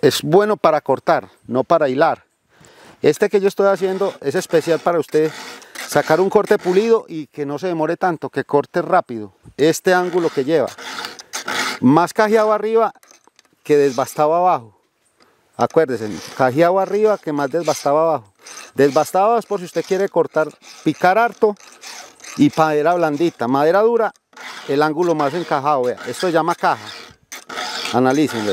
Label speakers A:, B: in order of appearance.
A: es bueno para cortar, no para hilar. Este que yo estoy haciendo es especial para usted sacar un corte pulido y que no se demore tanto, que corte rápido. Este ángulo que lleva. Más cajeado arriba que desbastado abajo. Acuérdese, cajeado arriba que más desbastado abajo. Desbastado es por si usted quiere cortar, picar harto y madera blandita. Madera dura, el ángulo más encajado, vea. Esto se llama caja. Analícenlo.